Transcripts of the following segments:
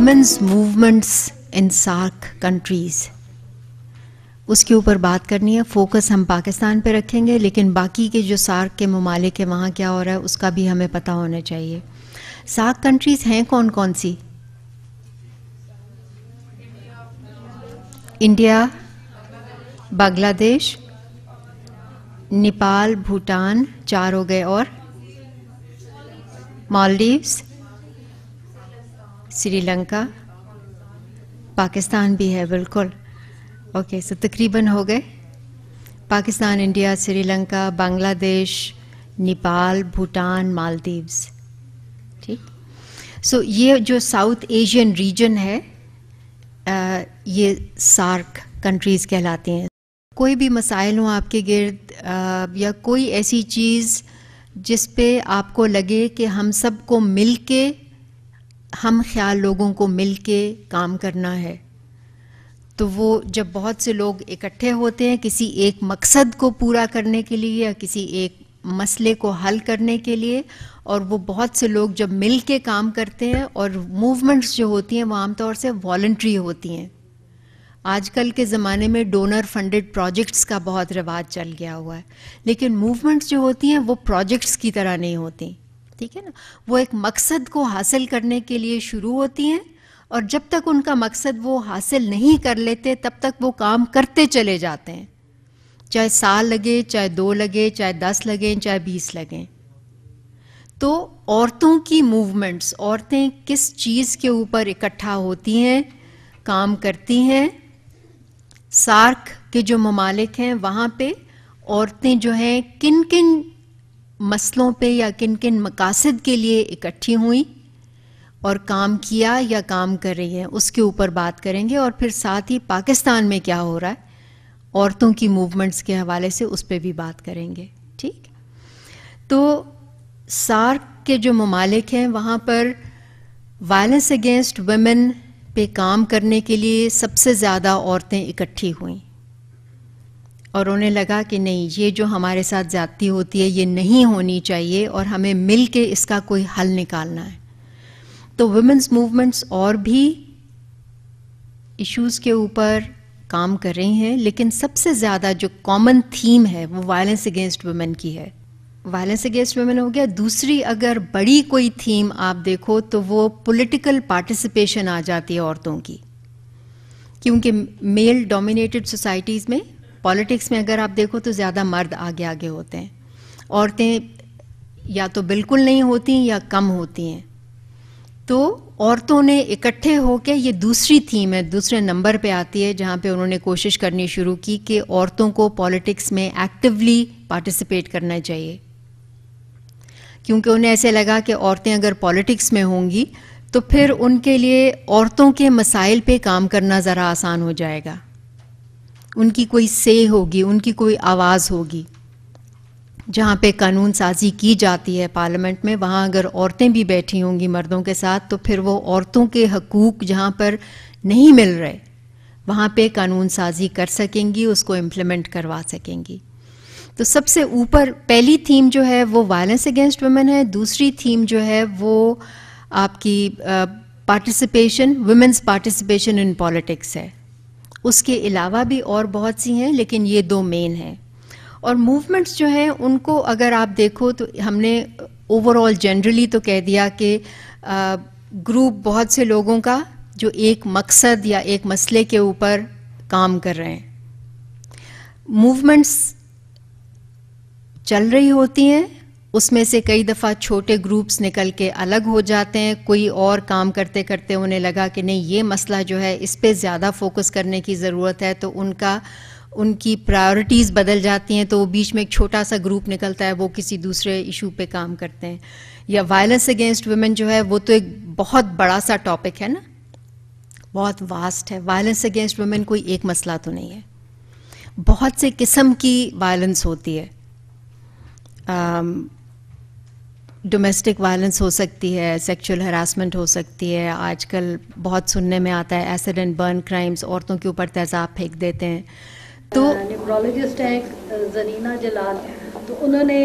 Women's movements in SAARC countries उसके ऊपर बात करनी है फोकस हम पाकिस्तान पे रखेंगे लेकिन बाकी के जो सार्क के ममालिक है वहाँ क्या हो रहा है उसका भी हमें पता होना चाहिए सार्क कंट्रीज़ हैं कौन कौन सी इंडिया बांग्लादेश नेपाल भूटान चार हो गए और मालदीव्स श्रीलंका पाकिस्तान भी है बिल्कुल ओके सो तकरीबन हो गए पाकिस्तान इंडिया श्रीलंका बांग्लादेश नेपाल भूटान मालदीव्स ठीक सो so, ये जो साउथ एशियन रीजन है आ, ये सार्क कंट्रीज़ कहलाती हैं कोई भी मसाइल हो आपके गिर्द या कोई ऐसी चीज़ जिस पे आपको लगे कि हम सबको मिल के हम ख्याल लोगों को मिल के काम करना है तो वो जब बहुत से लोग इकट्ठे होते हैं किसी एक मकसद को पूरा करने के लिए या किसी एक मसले को हल करने के लिए और वो बहुत से लोग जब मिल के काम करते हैं और मूवमेंट्स जो होती हैं वो आमतौर से वॉल्ट्री होती हैं आजकल के ज़माने में डोनर फंडेड प्रोजेक्ट्स का बहुत रिवाज चल गया हुआ है लेकिन मूवमेंट्स जो होती हैं वो प्रोजेक्ट्स की तरह नहीं होती ठीक है ना वो एक मकसद को हासिल करने के लिए शुरू होती हैं और जब तक उनका मकसद वो हासिल नहीं कर लेते तब तक वो काम करते चले जाते हैं चाहे साल लगे चाहे दो लगे चाहे दस लगे चाहे बीस लगे तो औरतों की मूवमेंट्स औरतें किस चीज़ के ऊपर इकट्ठा होती हैं काम करती हैं सार्क के जो ममालिक हैं वहाँ पे औरतें जो हैं किन किन मसलों पे या किन किन मकासद के लिए इकट्ठी हुई और काम किया या काम कर रही है उसके ऊपर बात करेंगे और फिर साथ ही पाकिस्तान में क्या हो रहा है औरतों की मूवमेंट्स के हवाले से उस पर भी बात करेंगे ठीक तो सार्क के जो ममालिक हैं वहाँ पर वायलेंस अगेंस्ट वेमेन पे काम करने के लिए सबसे ज़्यादा औरतें इकट्ठी हुई और उन्हें लगा कि नहीं ये जो हमारे साथ ज़्यादती होती है ये नहीं होनी चाहिए और हमें मिल के इसका कोई हल निकालना है तो वुमेंस मूवमेंट्स और भी इश्यूज़ के ऊपर काम कर रही हैं लेकिन सबसे ज़्यादा जो कॉमन थीम है वो वायलेंस अगेंस्ट वुमेन की है वायलेंस अगेंस्ट वुमेन हो गया दूसरी अगर बड़ी कोई थीम आप देखो तो वो पॉलिटिकल पार्टिसिपेशन आ जाती है औरतों की क्योंकि मेल डोमिनेटेड सोसाइटीज़ में पॉलिटिक्स में अगर आप देखो तो ज़्यादा मर्द आगे आगे होते हैं औरतें या तो बिल्कुल नहीं होती या कम होती हैं तो औरतों ने इकट्ठे होकर ये दूसरी थीम है दूसरे नंबर पे आती है जहाँ पे उन्होंने कोशिश करनी शुरू की कि औरतों को पॉलिटिक्स में एक्टिवली पार्टिसिपेट करना चाहिए क्योंकि उन्हें ऐसे लगा कि औरतें अगर पॉलिटिक्स में होंगी तो फिर उनके लिए औरतों के मसाइल पे काम करना ज़रा आसान हो जाएगा उनकी कोई से होगी उनकी कोई आवाज़ होगी जहाँ पे कानून साजी की जाती है पार्लियामेंट में वहाँ अगर औरतें भी बैठी होंगी मर्दों के साथ तो फिर वो औरतों के हकूक़ जहाँ पर नहीं मिल रहे वहाँ पे कानून साजी कर सकेंगी उसको इम्प्लीमेंट करवा सकेंगी तो सबसे ऊपर पहली थीम जो है वो वायलेंस अगेंस्ट वुमेन है दूसरी थीम जो है वो आपकी participation women's participation in politics है उसके अलावा भी और बहुत सी हैं लेकिन ये दो मेन हैं और मूवमेंट्स जो हैं उनको अगर आप देखो तो हमने ओवरऑल जनरली तो कह दिया कि ग्रुप बहुत से लोगों का जो एक मकसद या एक मसले के ऊपर काम कर रहे हैं मूवमेंट्स चल रही होती हैं उसमें से कई दफ़ा छोटे ग्रुप्स निकल के अलग हो जाते हैं कोई और काम करते करते उन्हें लगा कि नहीं ये मसला जो है इस पर ज़्यादा फोकस करने की ज़रूरत है तो उनका उनकी प्रायोरिटीज़ बदल जाती हैं तो वो बीच में एक छोटा सा ग्रुप निकलता है वो किसी दूसरे इशू पे काम करते हैं या वायलेंस अगेंस्ट वुमेन जो है वो तो एक बहुत बड़ा सा टॉपिक है ना बहुत वास्ट है वायलेंस अगेंस्ट वुमेन कोई एक मसला तो नहीं है बहुत से किस्म की वायलेंस होती है डोमेस्टिक वायलेंस हो सकती है सेक्सुअल हरासमेंट हो सकती है आजकल बहुत सुनने में आता है एसिड एंड बर्न क्राइम्स औरतों के ऊपर तेजाब फेंक देते हैं तो न्यूरोलॉजिस्ट हैं जरीना जलाल तो उन्होंने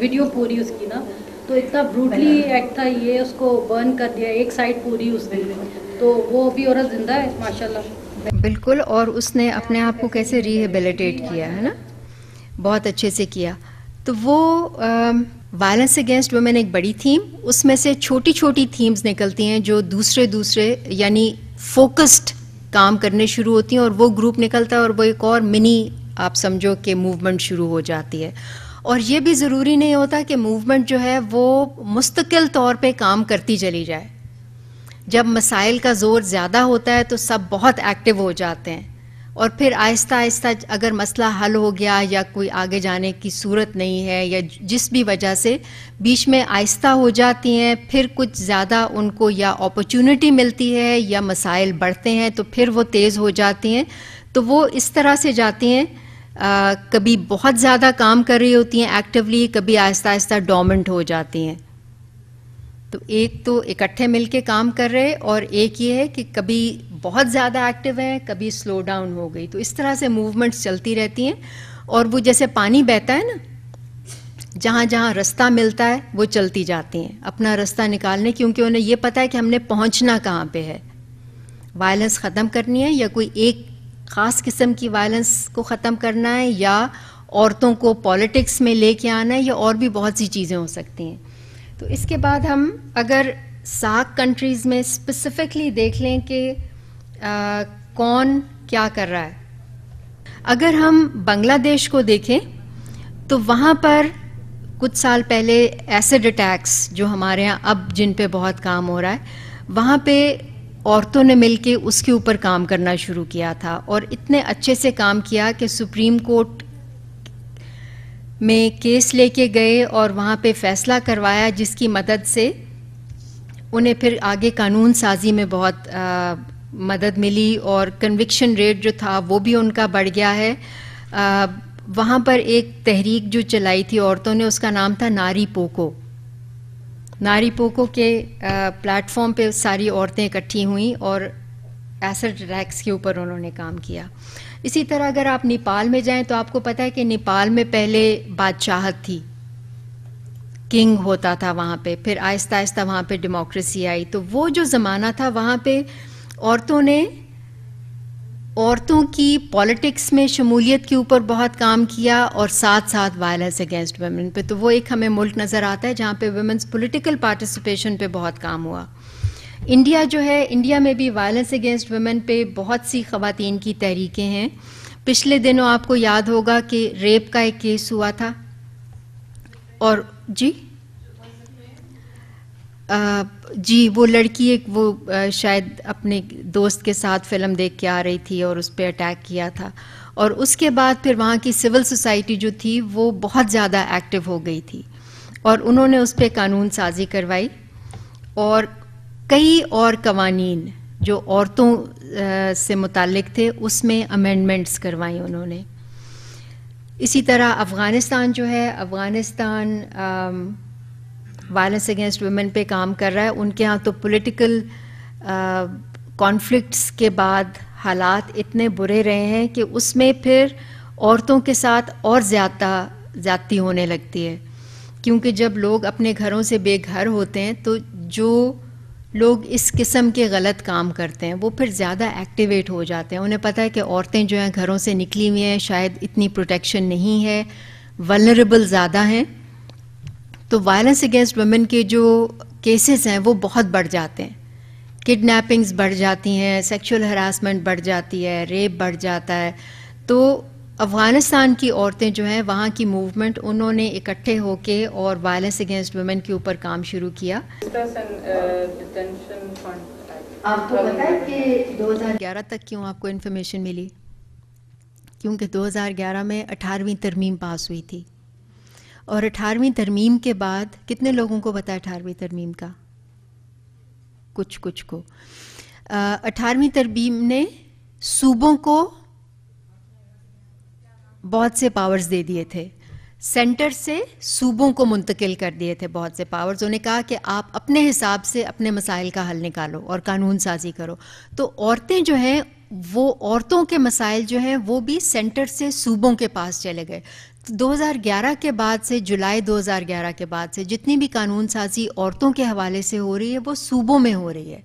वीडियो पूरी उसकी ना तो इतना ब्रूटली एक्ट था ये उसको बर्न कर दिया एक साइड पूरी उसने तो वो भी औरत जिंदा है माशाल्लाह बिल्कुल और उसने अपने आप को कैसे रिहेबिलिटेट किया है ना बहुत अच्छे से किया तो वो आ, वायलेंस अगेंस्ट वुमेन एक बड़ी थीम उसमें से छोटी छोटी थीम्स निकलती हैं जो दूसरे दूसरे यानी फोकस्ड काम करने शुरू होती हैं और वो ग्रुप निकलता है और वो एक और मिनी आप समझो कि मूवमेंट शुरू हो जाती है और ये भी ज़रूरी नहीं होता कि मूवमेंट जो है वो मुस्तकिल तौर पे काम करती चली जाए जब मसाइल का ज़ोर ज़्यादा होता है तो सब बहुत एक्टिव हो जाते हैं और फिर आहिस्ता आहिस्ता अगर मसला हल हो गया या कोई आगे जाने की सूरत नहीं है या जिस भी वजह से बीच में आहिस्ता हो जाती हैं फिर कुछ ज़्यादा उनको या अपॉर्चुनिटी मिलती है या मसाइल बढ़ते हैं तो फिर वो तेज़ हो जाती हैं तो वो इस तरह से जाती हैं कभी बहुत ज़्यादा काम कर रही होती हैं एक्टिवली कभी आहिस्ता आहिस्ता डोमेंट हो जाती हैं तो एक तो इकट्ठे मिलके काम कर रहे और एक ये है कि कभी बहुत ज़्यादा एक्टिव है कभी स्लो डाउन हो गई तो इस तरह से मूवमेंट्स चलती रहती हैं और वो जैसे पानी बहता है ना जहाँ जहाँ रास्ता मिलता है वो चलती जाती हैं अपना रास्ता निकालने क्योंकि उन्हें ये पता है कि हमने पहुँचना कहाँ पे है वायलेंस ख़त्म करनी है या कोई एक ख़ास किस्म की वायलेंस को ख़त्म करना है या औरतों को पॉलिटिक्स में लेके आना है या और भी बहुत सी चीज़ें हो सकती हैं तो इसके बाद हम अगर साक कंट्रीज़ में स्पेसिफिकली देख लें कि कौन क्या कर रहा है अगर हम बांग्लादेश को देखें तो वहाँ पर कुछ साल पहले एसिड अटैक्स जो हमारे यहाँ अब जिन पे बहुत काम हो रहा है वहाँ पे औरतों ने मिलके उसके ऊपर काम करना शुरू किया था और इतने अच्छे से काम किया कि सुप्रीम कोर्ट में केस लेके गए और वहाँ पे फैसला करवाया जिसकी मदद से उन्हें फिर आगे कानून साजी में बहुत आ, मदद मिली और कन्विक्शन रेट जो था वो भी उनका बढ़ गया है आ, वहाँ पर एक तहरीक जो चलाई थी औरतों ने उसका नाम था नारी पोको नारी पोको के प्लेटफॉर्म पे सारी औरतें इकट्ठी हुई और एसिड रैक्स के ऊपर उन्होंने काम किया इसी तरह अगर आप नेपाल में जाएं तो आपको पता है कि नेपाल में पहले बादशाहत थी किंग होता था वहाँ पे फिर आहिस्ता आहिस्ता वहाँ पे डेमोक्रेसी आई तो वो जो ज़माना था वहाँ पे औरतों ने औरतों की पॉलिटिक्स में शमूलियत के ऊपर बहुत काम किया और साथ साथ वायलेंस अगेंस्ट वेमेन पे तो वो एक हमें मुल्क नज़र आता है जहाँ पे वुमेंस पॉलिटिकल पार्टिसिपेशन पे बहुत काम हुआ इंडिया जो है इंडिया में भी वायलेंस अगेंस्ट वुमेन पे बहुत सी खातन की तहरीकें हैं पिछले दिनों आपको याद होगा कि रेप का एक केस हुआ था और जी आ, जी वो लड़की एक वो आ, शायद अपने दोस्त के साथ फिल्म देख के आ रही थी और उस पर अटैक किया था और उसके बाद फिर वहाँ की सिविल सोसाइटी जो थी वो बहुत ज़्यादा एक्टिव हो गई थी और उन्होंने उस पर कानून साजी करवाई और कई और कवानीन जो औरतों से मुतक़ थे उसमें अमेंडमेंट्स करवाई उन्होंने इसी तरह अफ़गानिस्तान जो है अफ़गानिस्तान वायलेंस अगेंस्ट वुमेन पे काम कर रहा है उनके यहाँ तो पॉलिटिकल कॉन्फ्लिक्ट्स के बाद हालात इतने बुरे रहे हैं कि उसमें फिर औरतों के साथ और ज़्यादा ज़्यादती होने लगती है क्योंकि जब लोग अपने घरों से बेघर होते हैं तो जो लोग इस किस्म के गलत काम करते हैं वो फिर ज़्यादा एक्टिवेट हो जाते हैं उन्हें पता है कि औरतें जो हैं घरों से निकली हुई हैं शायद इतनी प्रोटेक्शन नहीं है वलरेबल ज़्यादा हैं तो वायलेंस अगेंस्ट वमेन के जो केसेस हैं वो बहुत बढ़ जाते हैं किडनैपिंग्स बढ़ जाती हैं सेक्सुअल हरासमेंट बढ़ जाती है रेप बढ़ जाता है तो अफ़गानिस्तान की औरतें जो हैं वहाँ की मूवमेंट उन्होंने इकट्ठे होके और वायलेंस अगेंस्ट वुमेन के ऊपर काम शुरू किया आपको पता है कि 2011 तक क्यों आपको इन्फॉर्मेशन मिली क्योंकि 2011 में 18वीं तरमीम पास हुई थी और 18वीं तरमीम के बाद कितने लोगों को पता अठारहवीं तरमीम का कुछ कुछ को अठारहवीं तरमीम ने सूबों को बहुत से पावर्स दे दिए थे सेंटर से सूबों को मुंतकिल कर दिए थे बहुत से पावर्स उन्होंने कहा कि आप अपने हिसाब से अपने मसाइल का हल निकालो और कानून साजी करो तो औरतें जो हैं वो औरतों के मसाइल जो हैं वो भी सेंटर से सूबों के पास चले गए तो 2011 के बाद से जुलाई 2011 के बाद से जितनी भी कानून साजी औरतों के हवाले से हो रही है वो सूबों में हो रही है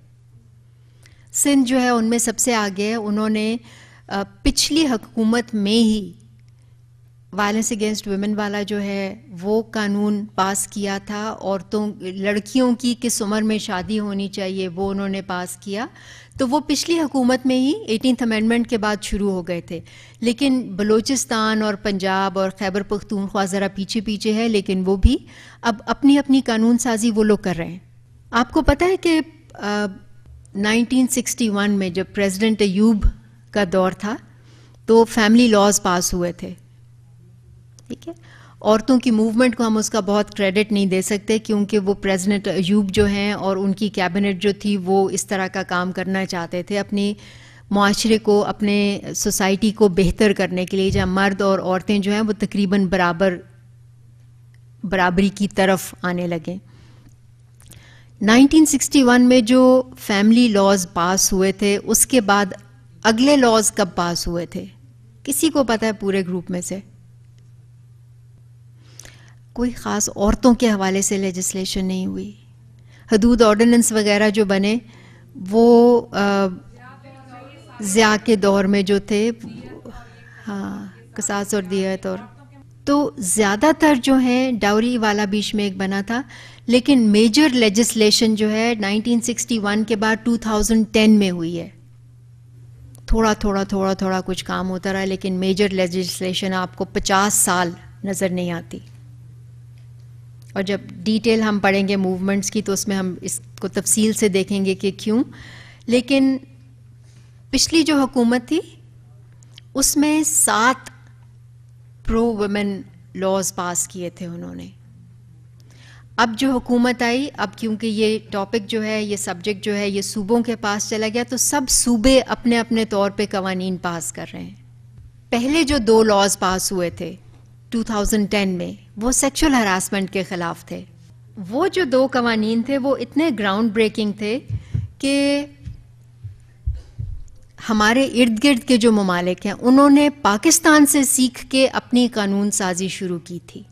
सिंध जो है उनमें सबसे आगे है उन्होंने पिछली हकूमत में ही वायलेंस अगेंस्ट वुमेन वाला जो है वो कानून पास किया था औरतों लड़कियों की किस उम्र में शादी होनी चाहिए वो उन्होंने पास किया तो वो पिछली हुकूमत में ही एटीन अमेंडमेंट के बाद शुरू हो गए थे लेकिन बलोचिस्तान और पंजाब और खैबर पख्तूनख्वा ज़रा पीछे पीछे है लेकिन वो भी अब अपनी अपनी कानून साजी वो लोग कर रहे हैं आपको पता है कि नाइनटीन में जब प्रेजिडेंट अयूब का दौर था तो फैमिली लॉज पास हुए थे ठीक है औरतों की मूवमेंट को हम उसका बहुत क्रेडिट नहीं दे सकते क्योंकि वो प्रेसिडेंट अयूब जो हैं और उनकी कैबिनेट जो थी वो इस तरह का काम करना चाहते थे अपनी माशरे को अपने सोसाइटी को बेहतर करने के लिए जहाँ मर्द और औरतें जो हैं वो तकरीबन बराबर बराबरी की तरफ आने लगे 1961 में जो फैमिली लॉज पास हुए थे उसके बाद अगले लॉज कब पास हुए थे किसी को पता है पूरे ग्रुप में से कोई ख़ास औरतों के हवाले से लेजिस्लेशन नहीं हुई हदूद ऑर्डिनेंस वगैरह जो बने वो ज़िया के दौर में जो थे हाँ कसास और दियत और तो ज़्यादातर जो है डाउरी वाला बीच में एक बना था लेकिन मेजर लेजिस्लेशन जो है 1961 के बाद 2010 में हुई है थोड़ा थोड़ा थोड़ा थोड़ा कुछ काम होता रहा लेकिन मेजर लेजिस्लेशन आपको 50 साल नज़र नहीं आती और जब डिटेल हम पढ़ेंगे मूवमेंट्स की तो उसमें हम इसको तफसील से देखेंगे कि क्यों लेकिन पिछली जो हुकूमत थी उसमें सात प्रो वमेन लॉज पास किए थे उन्होंने अब जो हुकूमत आई अब क्योंकि ये टॉपिक जो है ये सब्जेक्ट जो है ये सूबों के पास चला गया तो सब सूबे अपने अपने तौर पे कवानीन पास कर रहे हैं पहले जो दो लॉज पास हुए थे 2010 में वो सेक्सुअल हरासमेंट के ख़िलाफ़ थे वो जो दो कवानीन थे वो इतने ग्राउंड ब्रेकिंग थे कि हमारे इर्द गिर्द के जो ममालिक हैं उन्होंने पाकिस्तान से सीख के अपनी कानून साजी शुरू की थी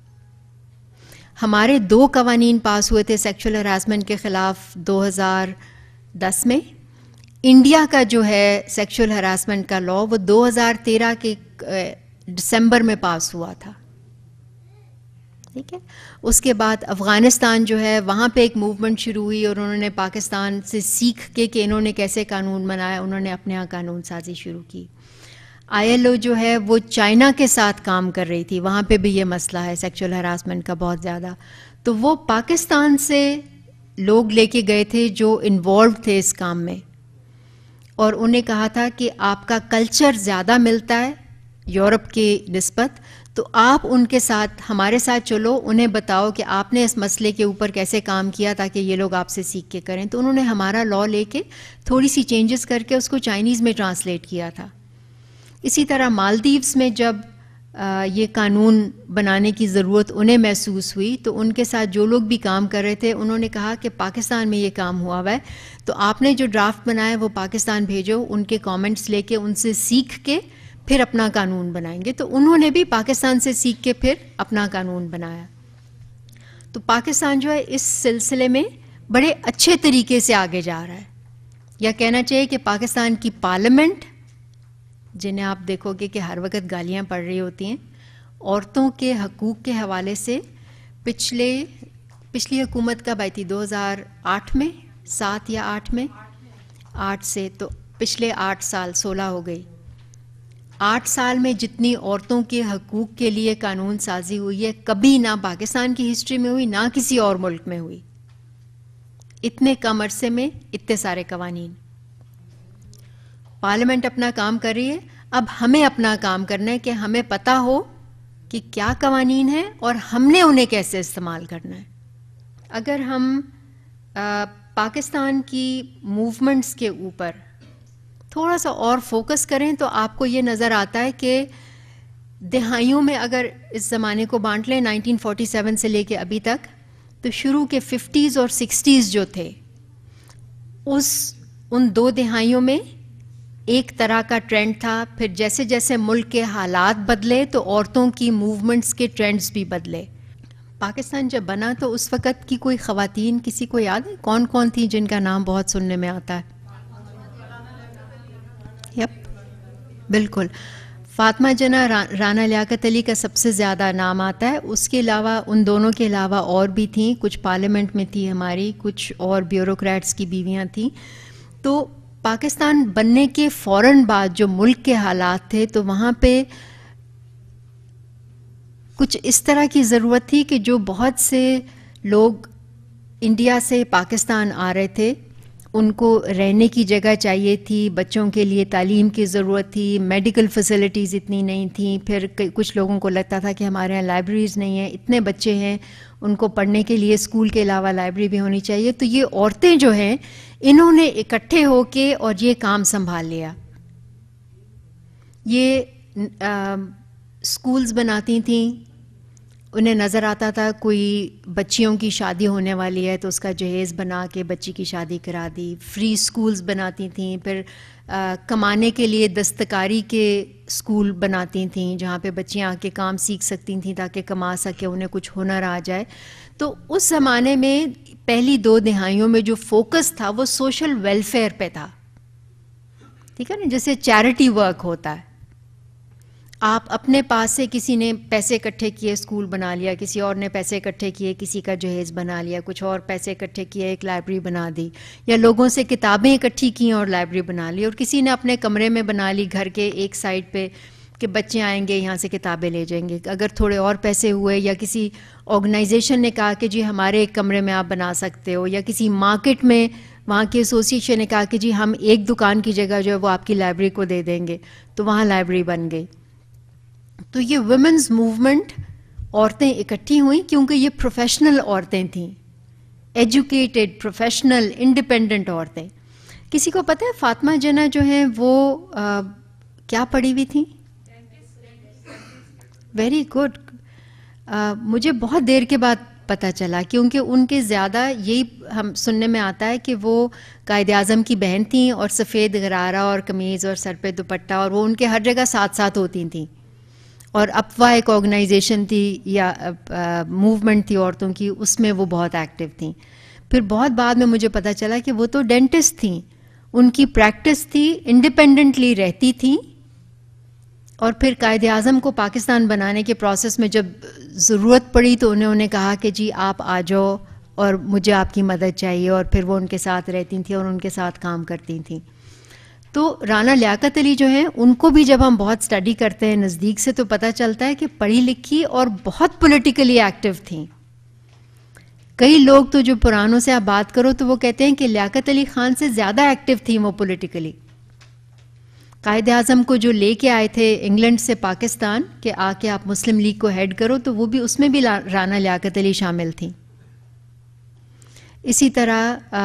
हमारे दो कवानीन पास हुए थे सेक्सुअल हरासमेंट के ख़िलाफ़ 2010 में इंडिया का जो है सेक्सुअल हरासमेंट का लॉ वो 2013 के दिसंबर में पास हुआ था ठीक है उसके बाद अफ़गानिस्तान जो है वहाँ पे एक मूवमेंट शुरू हुई और उन्होंने पाकिस्तान से सीख के कि इन्होंने कैसे कानून बनाया उन्होंने अपने यहाँ कानून साजी शुरू की आईएलओ जो है वो चाइना के साथ काम कर रही थी वहाँ पे भी ये मसला है सेक्सुअल हरासमेंट का बहुत ज़्यादा तो वो पाकिस्तान से लोग लेके गए थे जो इन्वॉल्व थे इस काम में और उन्हें कहा था कि आपका कल्चर ज़्यादा मिलता है यूरोप के नस्बत तो आप उनके साथ हमारे साथ चलो उन्हें बताओ कि आपने इस मसले के ऊपर कैसे काम किया ताकि ये लोग आपसे सीख के करें तो उन्होंने हमारा लॉ लेके थोड़ी सी चेंजेस करके उसको चाइनीज़ में ट्रांसलेट किया था इसी तरह मालदीव्स में जब ये कानून बनाने की ज़रूरत उन्हें महसूस हुई तो उनके साथ जो लोग भी काम कर रहे थे उन्होंने कहा कि पाकिस्तान में ये काम हुआ हुआ है तो आपने जो ड्राफ्ट बनाया वो पाकिस्तान भेजो उनके कमेंट्स लेके उनसे सीख के फिर अपना कानून बनाएंगे तो उन्होंने भी पाकिस्तान से सीख के फिर अपना कानून बनाया तो पाकिस्तान जो है इस सिलसिले में बड़े अच्छे तरीके से आगे जा रहा है या कहना चाहिए कि पाकिस्तान की पार्लियामेंट जिन्हें आप देखोगे कि हर वक्त गालियां पड़ रही होती हैं औरतों के हकूक़ के हवाले से पिछले पिछली हुकूमत कब आई थी 2008 में सात या आठ में आठ से तो पिछले आठ साल सोलह हो गई आठ साल में जितनी औरतों के हकूक़ के लिए कानून साजी हुई है कभी ना पाकिस्तान की हिस्ट्री में हुई ना किसी और मुल्क में हुई इतने कम अरसे में इतने सारे कवानीन पार्लियामेंट अपना काम कर रही है अब हमें अपना काम करना है कि हमें पता हो कि क्या कवानीन है और हमने उन्हें कैसे इस्तेमाल करना है अगर हम आ, पाकिस्तान की मूवमेंट्स के ऊपर थोड़ा सा और फोकस करें तो आपको ये नज़र आता है कि दहाइयों में अगर इस ज़माने को बांट लें 1947 से लेके अभी तक तो शुरू के 50s और 60s जो थे उस उन दो दहाइयों में एक तरह का ट्रेंड था फिर जैसे जैसे मुल्क के हालात बदले तो औरतों की मूवमेंट्स के ट्रेंड्स भी बदले पाकिस्तान जब बना तो उस वक़्त की कोई ख़वातीन किसी को याद है कौन कौन थी जिनका नाम बहुत सुनने में आता है बिल्कुल फातमा जना रा, राना लियाकत अली का सबसे ज़्यादा नाम आता है उसके अलावा उन दोनों के अलावा और भी थी कुछ पार्लियामेंट में थी हमारी कुछ और ब्यूरोक्रेट्स की बीवियाँ थीं तो पाकिस्तान बनने के फ़ौर बाद जो मुल्क के हालात थे तो वहाँ पे कुछ इस तरह की ज़रूरत थी कि जो बहुत से लोग इंडिया से पाकिस्तान आ रहे थे उनको रहने की जगह चाहिए थी बच्चों के लिए तालीम की ज़रूरत थी मेडिकल फैसिलिटीज़ इतनी नहीं थी फिर कुछ लोगों को लगता था कि हमारे यहाँ लाइब्रेरीज़ नहीं हैं इतने बच्चे हैं उनको पढ़ने के लिए स्कूल के अलावा लाइब्रेरी भी होनी चाहिए तो ये औरतें जो हैं इन्होंने इकट्ठे होके और ये काम संभाल लिया ये स्कूल्स बनाती थी उन्हें नज़र आता था कोई बच्चियों की शादी होने वाली है तो उसका जहेज़ बना के बच्ची की शादी करा दी फ्री स्कूल्स बनाती थीं फिर आ, कमाने के लिए दस्तकारी के स्कूल बनाती थीं जहाँ पे बच्चियाँ आके काम सीख सकती थीं ताकि कमा सके उन्हें कुछ हुनर आ जाए तो उस ज़माने में पहली दो दिहाइयों में जो फोकस था वो सोशल वेलफेयर पे था ठीक है ना जैसे चैरिटी वर्क होता है आप अपने पास से किसी ने पैसे इकट्ठे किए स्कूल बना लिया किसी और ने पैसे इकट्ठे किए किसी का जहेज बना लिया कुछ और पैसे इकट्ठे किए एक लाइब्रेरी बना दी या लोगों से किताबें इकट्ठी की और लाइब्रेरी बना ली और किसी ने अपने कमरे में बना ली घर के एक साइड पे कि बच्चे आएंगे यहाँ से किताबें ले जाएंगे अगर थोड़े और पैसे हुए या किसी ऑर्गेनाइजेशन ने कहा कि जी हमारे एक कमरे में आप बना सकते हो या किसी मार्केट में वहाँ की एसोसिएशन ने कहा कि जी हम एक दुकान की जगह जो है वो आपकी लाइब्रेरी को दे देंगे तो वहाँ लाइब्रेरी बन गई तो ये वुमेन्स मूवमेंट औरतें इकट्ठी हुई क्योंकि ये प्रोफेशनल औरतें थीं एजुकेटेड प्रोफेशनल इंडिपेंडेंट औरतें किसी को पता है फातिमा जना जो हैं वो आ, क्या पढ़ी हुई थी वेरी गुड मुझे बहुत देर के बाद पता चला क्योंकि उनके ज़्यादा यही हम सुनने में आता है कि वो कायद अज़म की बहन थी और सफ़ेद गरारा और कमीज़ और सर पे दुपट्टा और वो उनके हर जगह साथ साथ होती थी और अपवा एक ऑर्गेनाइजेशन थी या मूवमेंट थी औरतों की उसमें वो बहुत एक्टिव थी फिर बहुत बाद में मुझे पता चला कि वो तो डेंटिस्ट थी उनकी प्रैक्टिस थी इंडिपेंडेंटली रहती थी और फिर कायद अजम को पाकिस्तान बनाने के प्रोसेस में जब ज़रूरत पड़ी तो उन्होंने कहा कि जी आप आ जाओ और मुझे आपकी मदद चाहिए और फिर वो उनके साथ रहती थी और उनके साथ काम करती थी तो राना लियाकत अली जो है उनको भी जब हम बहुत स्टडी करते हैं नज़दीक से तो पता चलता है कि पढ़ी लिखी और बहुत पॉलिटिकली एक्टिव थी कई लोग तो जो पुरानों से आप बात करो तो वो कहते हैं कि लियाकत अली खान से ज़्यादा एक्टिव थी वो पॉलिटिकली कायद अजम को जो लेके आए थे इंग्लैंड से पाकिस्तान के आके आप मुस्लिम लीग को हेड करो तो वो भी उसमें भी राना लियाकत अली शामिल थी इसी तरह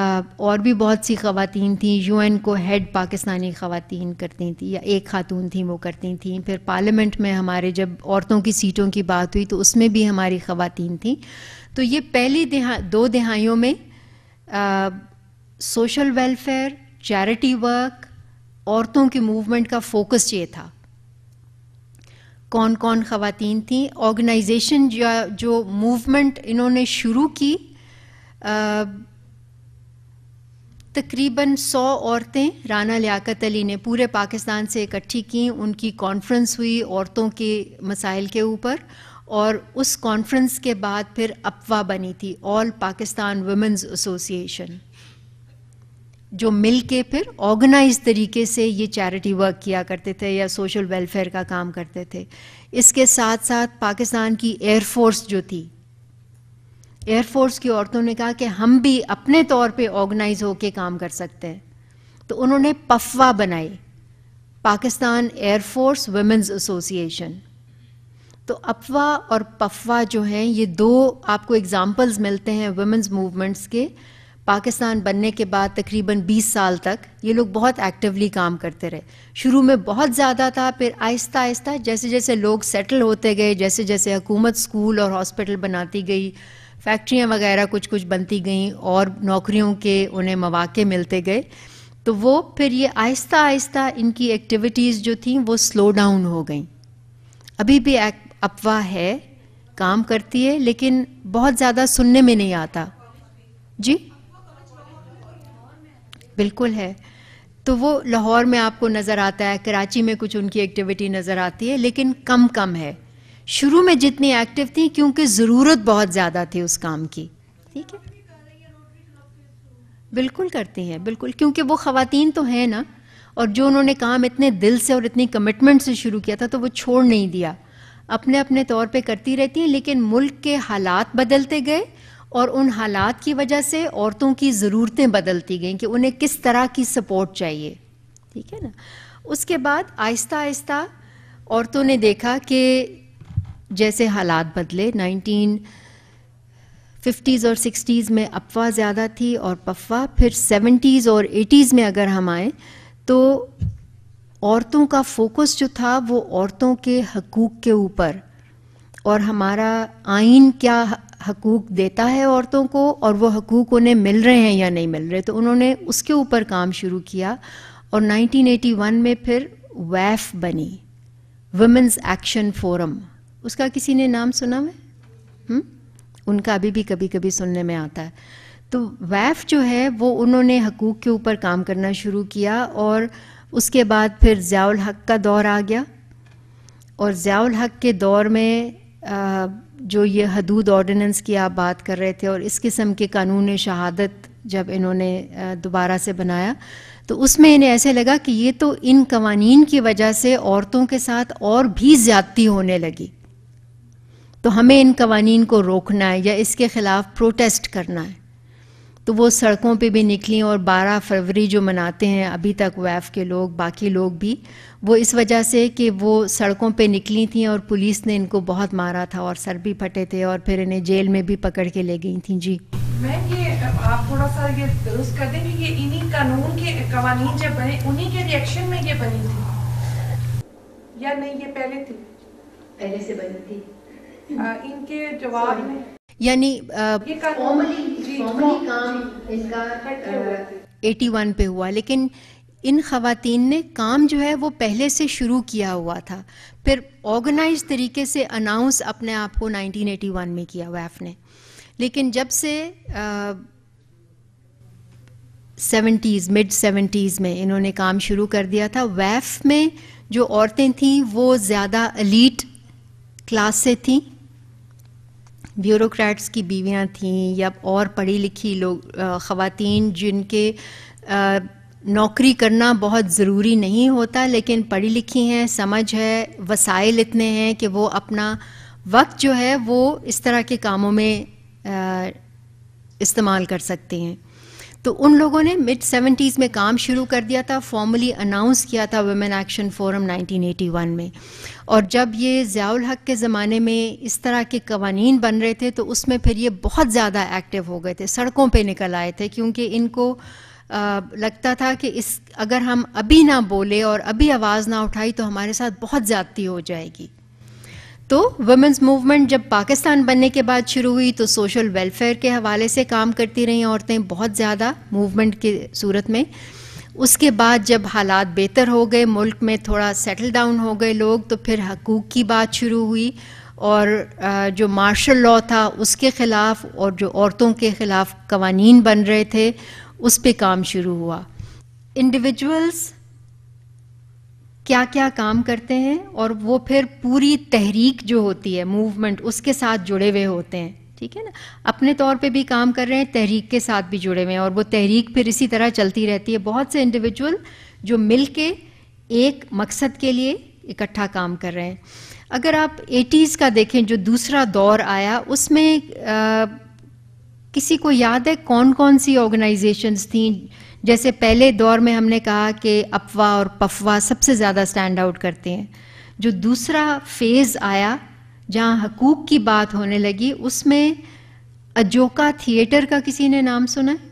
और भी बहुत सी खातन थी यूएन को हेड पाकिस्तानी खातन करती थी या एक खातून थी वो करती थी फिर पार्लियामेंट में हमारे जब औरतों की सीटों की बात हुई तो उसमें भी हमारी खातन थी तो ये पहली दिहा दो दहाइयों में आ, सोशल वेलफेयर चैरिटी वर्क औरतों के मूवमेंट का फोकस ये था कौन कौन खातन थी ऑर्गेनाइजेशन जो मूवमेंट इन्होंने शुरू की तकरीबन सौ औरतें राना लियाकत अली ने पूरे पाकिस्तान से इकट्ठी की उनकी कॉन्फ्रेंस हुई औरतों के मसाइल के ऊपर और उस कॉन्फ्रेंस के बाद फिर अफवाह बनी थी ऑल पाकिस्तान वुमेंस एसोसिएशन जो मिल के फिर ऑर्गेनाइज तरीके से ये चैरिटी वर्क किया करते थे या सोशल वेलफेयर का काम करते थे इसके साथ साथ पाकिस्तान की एयरफोर्स जो थी एयरफोर्स की औरतों ने कहा कि हम भी अपने तौर पे ऑर्गेनाइज होके काम कर सकते हैं तो उन्होंने पफवा बनाई पाकिस्तान एयरफोर्स वुमेंस एसोसिएशन तो अफवा और पफवा जो हैं ये दो आपको एग्जांपल्स मिलते हैं वुमेंस मूवमेंट्स के पाकिस्तान बनने के बाद तकरीबन 20 साल तक ये लोग बहुत एक्टिवली काम करते रहे शुरू में बहुत ज़्यादा था फिर आहिस्ता आहिस्ता जैसे जैसे लोग सेटल होते गए जैसे जैसे हुकूमत स्कूल और हॉस्पिटल बनाती गई फैक्ट्रियाँ वगैरह कुछ कुछ बनती गईं और नौकरियों के उन्हें मौाक़े मिलते गए तो वो फिर ये आहिस्ता आहिस्ता इनकी एक्टिविटीज़ जो थी वो स्लो डाउन हो गई अभी भी अफवाह है काम करती है लेकिन बहुत ज़्यादा सुनने में नहीं आता जी बिल्कुल है तो वो लाहौर में आपको नज़र आता है कराची में कुछ उनकी एक्टिविटी नज़र आती है लेकिन कम कम है शुरू में जितनी एक्टिव थी क्योंकि ज़रूरत बहुत ज़्यादा थी उस काम की ठीक है बिल्कुल करती हैं बिल्कुल क्योंकि वो खातन तो हैं ना और जो उन्होंने काम इतने दिल से और इतनी कमिटमेंट से शुरू किया था तो वो छोड़ नहीं दिया अपने अपने तौर पे करती रहती हैं लेकिन मुल्क के हालात बदलते गए और उन हालात की वजह से औरतों की ज़रूरतें बदलती गई कि उन्हें किस तरह की सपोर्ट चाहिए ठीक है ना उसके बाद आहिस्ता आहिस्ता औरतों ने देखा कि जैसे हालात बदले 1950s और 60s में अफवाह ज़्यादा थी और पफवा फिर 70s और 80s में अगर हम आए तो औरतों का फोकस जो था वो औरतों के हकूक़ के ऊपर और हमारा आइन क्या हकूक़ देता है औरतों को और वो हकूक़ उन्हें मिल रहे हैं या नहीं मिल रहे तो उन्होंने उसके ऊपर काम शुरू किया और 1981 में फिर वैफ बनी वुमेंस एक्शन फोरम उसका किसी ने नाम सुना है हुँ? हम्म? उनका अभी भी कभी कभी सुनने में आता है तो वैफ जो है वो उन्होंने हकूक़ के ऊपर काम करना शुरू किया और उसके बाद फिर ज़ियाउल हक का दौर आ गया और ज़ियाउल हक के दौर में जो ये हदूद ऑर्डिनेंस की आप बात कर रहे थे और इस किस्म के कानून शहादत जब इन्होंने दोबारा से बनाया तो उसमें इन्हें ऐसे लगा कि ये तो इन कवानीन की वजह से औरतों के साथ और भी ज़्यादती होने लगी तो हमें इन कवानीन को रोकना है या इसके ख़िलाफ़ प्रोटेस्ट करना है तो वो सड़कों पे भी निकली और 12 फरवरी जो मनाते हैं अभी तक वैफ के लोग बाकी लोग भी वो इस वजह से कि वो सड़कों पे निकली थी और पुलिस ने इनको बहुत मारा था और सर भी फटे थे और फिर इन्हें जेल में भी पकड़ के ले गई थी जी मैं ये आप थोड़ा सा ये दुरुस्त कर दें ये इन्हीं कानून के कवानीन जब बने उन्हीं के रिएक्शन में ये बनी थी या नहीं ये पहले थी पहले से बनी थी इनके जवाब यानी एटी वन पे हुआ लेकिन इन खातन ने काम जो है वो पहले से शुरू किया हुआ था फिर ऑर्गेनाइज तरीके से अनाउंस अपने आप को 1981 में किया वैफ ने लेकिन जब से सेवेंटीज़ मिड सेवेंटीज़ में इन्होंने काम शुरू कर दिया था वैफ में जो औरतें थीं वो ज़्यादा अलीट क्लास से थीं ब्यूरोक्रेट्स की बीवियाँ थीं या और पढ़ी लिखी लोग ख़वान जिनके आ, नौकरी करना बहुत ज़रूरी नहीं होता लेकिन पढ़ी लिखी हैं समझ है वसाइल इतने हैं कि वो अपना वक्त जो है वो इस तरह के कामों में इस्तेमाल कर सकती हैं तो उन लोगों ने मिड सेवेंटीज़ में काम शुरू कर दिया था फॉर्मली अनाउंस किया था वुमेन एक्शन फोरम 1981 में और जब ये ज़ियाउल हक के ज़माने में इस तरह के कवानीन बन रहे थे तो उसमें फिर ये बहुत ज़्यादा एक्टिव हो गए थे सड़कों पे निकल आए थे क्योंकि इनको आ, लगता था कि इस अगर हम अभी ना बोले और अभी आवाज़ ना उठाई तो हमारे साथ बहुत ज़्यादती हो जाएगी तो वुमेंस मूवमेंट जब पाकिस्तान बनने के बाद शुरू हुई तो सोशल वेलफेयर के हवाले से काम करती रहीं औरतें बहुत ज़्यादा मूवमेंट की सूरत में उसके बाद जब हालात बेहतर हो गए मुल्क में थोड़ा सेटल डाउन हो गए लोग तो फिर हकूक़ की बात शुरू हुई और जो मार्शल लॉ था उसके ख़िलाफ़ और जो औरतों के ख़िलाफ़ कवानीन बन रहे थे उस पर काम शुरू हुआ इंडिविजुअल्स क्या क्या काम करते हैं और वो फिर पूरी तहरीक जो होती है मूवमेंट उसके साथ जुड़े हुए होते हैं ठीक है ना अपने तौर पे भी काम कर रहे हैं तहरीक के साथ भी जुड़े हुए हैं और वो तहरीक फिर इसी तरह चलती रहती है बहुत से इंडिविजुअल जो मिल के एक मकसद के लिए इकट्ठा काम कर रहे हैं अगर आप एटीज़ का देखें जो दूसरा दौर आया उसमें आ, किसी को याद है कौन कौन सी ऑर्गेनाइजेशंस थी जैसे पहले दौर में हमने कहा कि अफवाह और पफवा सबसे ज़्यादा स्टैंड आउट करते हैं जो दूसरा फेज़ आया जहाँ हकूक़ की बात होने लगी उसमें अजोका थिएटर का किसी ने नाम सुना है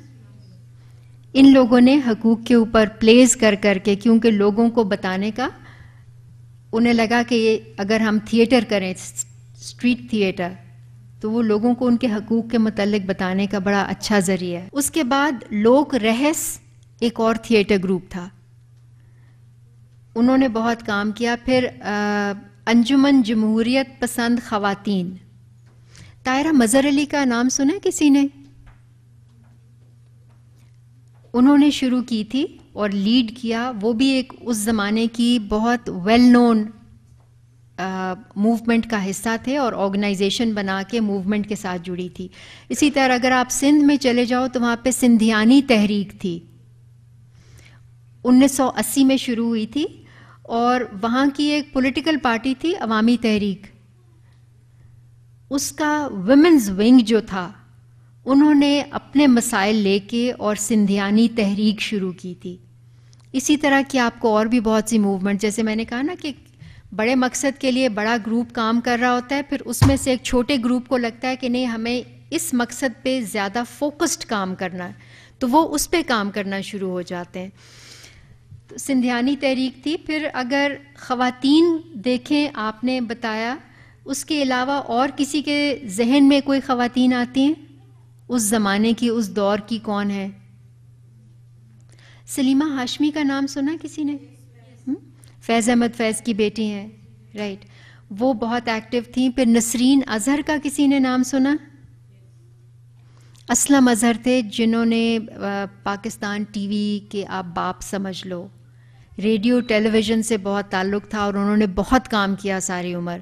इन लोगों ने हकूक़ के ऊपर प्लेज कर करके क्योंकि लोगों को बताने का उन्हें लगा कि ये अगर हम थिएटर करें स्ट्रीट थिएटर तो वो लोगों को उनके हकूक़ के मतलब बताने का बड़ा अच्छा ज़रिया है उसके बाद लोक रहस एक और थिएटर ग्रुप था उन्होंने बहुत काम किया फिर अंजुमन जमहूरियत पसंद ख़वातीन तायरा मज़र अली का नाम सुना किसी ने उन्होंने शुरू की थी और लीड किया वो भी एक उस ज़माने की बहुत वेल नोन मूवमेंट का हिस्सा थे और ऑर्गेनाइजेशन बना के मूवमेंट के साथ जुड़ी थी इसी तरह अगर आप सिंध में चले जाओ तो वहाँ पे सिंधियानी तहरीक थी 1980 में शुरू हुई थी और वहाँ की एक पॉलिटिकल पार्टी थी अवामी तहरीक उसका वुमेंस विंग जो था उन्होंने अपने मसाइल लेके और सिंधियानी तहरीक शुरू की थी इसी तरह की आपको और भी बहुत सी मूवमेंट जैसे मैंने कहा ना कि बड़े मकसद के लिए बड़ा ग्रुप काम कर रहा होता है फिर उसमें से एक छोटे ग्रुप को लगता है कि नहीं हमें इस मकसद पे ज़्यादा फोकस्ड काम करना है तो वो उस पर काम करना शुरू हो जाते हैं तो सिंधियानी तहरीक थी फिर अगर ख़वातीन देखें आपने बताया उसके अलावा और किसी के जहन में कोई ख़वातीन आती हैं उस ज़माने की उस दौर की कौन है सलीमा हाशमी का नाम सुना किसी ने फैज़ अहमद फैज़ की बेटी हैं राइट वो बहुत एक्टिव थी फिर नसरीन अजहर का किसी ने नाम सुना असलम अजहर थे जिन्होंने पाकिस्तान टीवी के आप बाप समझ लो रेडियो टेलीविज़न से बहुत ताल्लुक़ था और उन्होंने बहुत काम किया सारी उम्र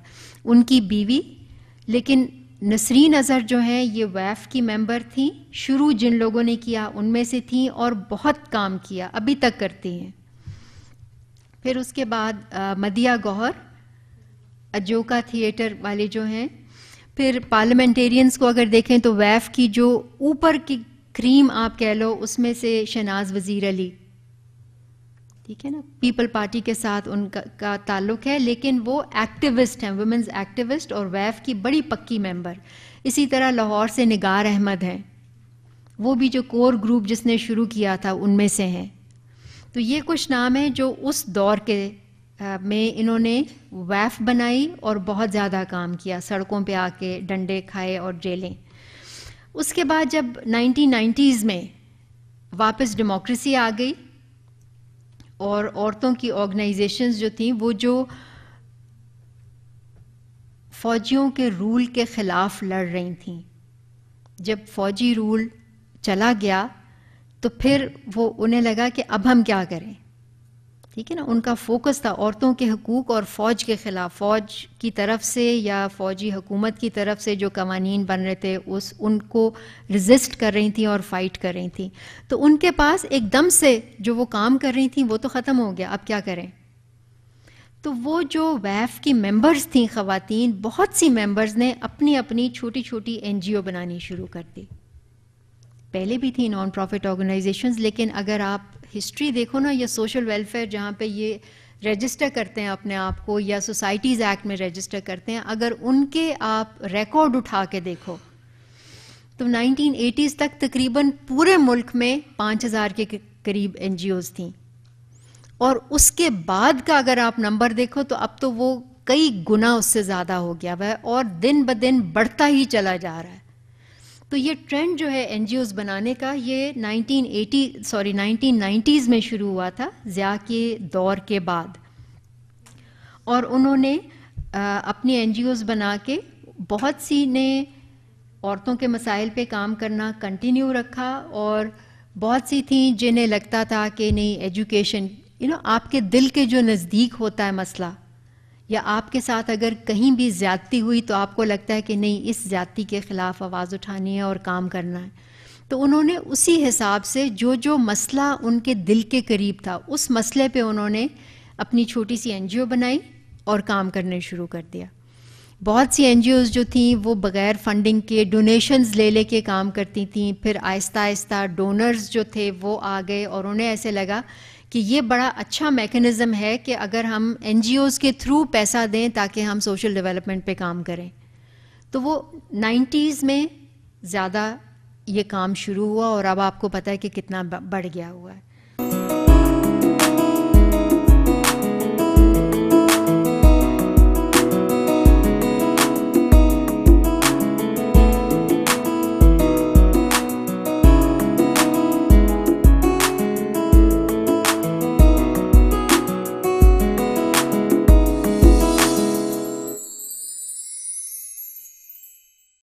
उनकी बीवी लेकिन नसरीन अजहर जो हैं ये वैफ की मेंबर थी शुरू जिन लोगों ने किया उनमें से थी और बहुत काम किया अभी तक करती हैं फिर उसके बाद आ, मदिया गौहर अजोका थिएटर वाले जो हैं फिर पार्लियामेंटेरियंस को अगर देखें तो वैफ की जो ऊपर की क्रीम आप कह लो उसमें से शनाज वज़ीर अली ठीक है ना पीपल पार्टी के साथ उनका का ताल्लुक है लेकिन वो एक्टिविस्ट हैं वुमेंस एक्टिविस्ट और वैफ की बड़ी पक्की मेंबर इसी तरह लाहौर से निगार अहमद हैं वो भी जो कोर ग्रुप जिसने शुरू किया था उनमें से हैं तो ये कुछ नाम हैं जो उस दौर के आ, में इन्होंने वैफ बनाई और बहुत ज़्यादा काम किया सड़कों पे आके डंडे खाए और जेलें उसके बाद जब 1990s में वापस डेमोक्रेसी आ गई और औरतों की ऑर्गेनाइजेशंस जो थी वो जो फौजियों के रूल के ख़िलाफ़ लड़ रही थी जब फौजी रूल चला गया तो फिर वो उन्हें लगा कि अब हम क्या करें ठीक है ना उनका फोकस था औरतों के हकूक़ और फ़ौज के ख़िलाफ़ फ़ौज की तरफ से या फ़ौजी हुकूमत की तरफ से जो कवानीन बन रहे थे उस उनको रिजिस्ट कर रही थी और फ़ाइट कर रही थी तो उनके पास एकदम से जो वो काम कर रही थी वो तो ख़त्म हो गया अब क्या करें तो वो जो वैफ की मेंबर्स थी ख़वातीन बहुत सी मेंबर्स ने अपनी अपनी छोटी छोटी एनजीओ बनानी शुरू कर दी पहले भी थी नॉन प्रॉफिट ऑर्गेनाइजेशन लेकिन अगर आप हिस्ट्री देखो ना या सोशल वेलफेयर जहाँ पे ये रजिस्टर करते हैं अपने आप को या सोसाइटीज़ एक्ट में रजिस्टर करते हैं अगर उनके आप रिकॉर्ड उठा के देखो तो 1980s तक तकरीबन पूरे मुल्क में 5000 के करीब एन थी और उसके बाद का अगर आप नंबर देखो तो अब तो वो कई गुना उससे ज़्यादा हो गया वह और दिन ब दिन बढ़ता ही चला जा रहा है तो ये ट्रेंड जो है एन बनाने का ये 1980 सॉरी 1990s में शुरू हुआ था ज़िया के दौर के बाद और उन्होंने अपने एन बना के बहुत सी ने औरतों के मसाइल पे काम करना कंटिन्यू रखा और बहुत सी थी जिन्हें लगता था कि नहीं एजुकेशन यू नो आपके दिल के जो नज़दीक होता है मसला या आपके साथ अगर कहीं भी ज्यादती हुई तो आपको लगता है कि नहीं इस ज्यादती के ख़िलाफ़ आवाज़ उठानी है और काम करना है तो उन्होंने उसी हिसाब से जो जो मसला उनके दिल के करीब था उस मसले पे उन्होंने अपनी छोटी सी एनजीओ बनाई और काम करने शुरू कर दिया बहुत सी एन जो थी वो बग़ैर फंडिंग के डोनेशंस ले ले के काम करती थी फिर आहिस्ता आहिस्ता डोनर्स जो थे वो आ गए और उन्हें ऐसे लगा कि ये बड़ा अच्छा मैकेनिज़्म है कि अगर हम एन के थ्रू पैसा दें ताकि हम सोशल डेवलपमेंट पे काम करें तो वो नाइन्टीज़ में ज़्यादा ये काम शुरू हुआ और अब आपको पता है कि कितना बढ़ गया हुआ है